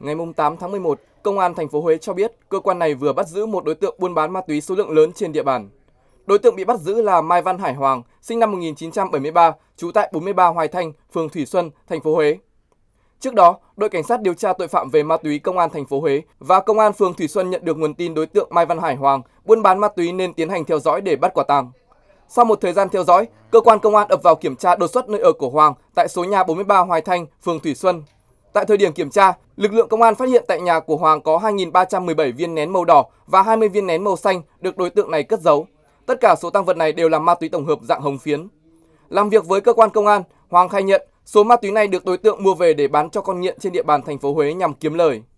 Ngày 8 tháng 11, Công an thành phố Huế cho biết cơ quan này vừa bắt giữ một đối tượng buôn bán ma túy số lượng lớn trên địa bàn. Đối tượng bị bắt giữ là Mai Văn Hải Hoàng, sinh năm 1973, trú tại 43 Hoài Thanh, phường Thủy Xuân, thành phố Huế. Trước đó, đội cảnh sát điều tra tội phạm về ma túy công an thành phố Huế và công an phường Thủy Xuân nhận được nguồn tin đối tượng Mai Văn Hải Hoàng buôn bán ma túy nên tiến hành theo dõi để bắt quả tang. Sau một thời gian theo dõi, cơ quan công an ập vào kiểm tra đột xuất nơi ở của Hoàng tại số nhà 43 Hoài Thanh, phường Thủy Xuân, Tại thời điểm kiểm tra, lực lượng công an phát hiện tại nhà của Hoàng có 2.317 viên nén màu đỏ và 20 viên nén màu xanh được đối tượng này cất giấu. Tất cả số tăng vật này đều là ma túy tổng hợp dạng hồng phiến. Làm việc với cơ quan công an, Hoàng khai nhận số ma túy này được đối tượng mua về để bán cho con nghiện trên địa bàn thành phố Huế nhằm kiếm lời.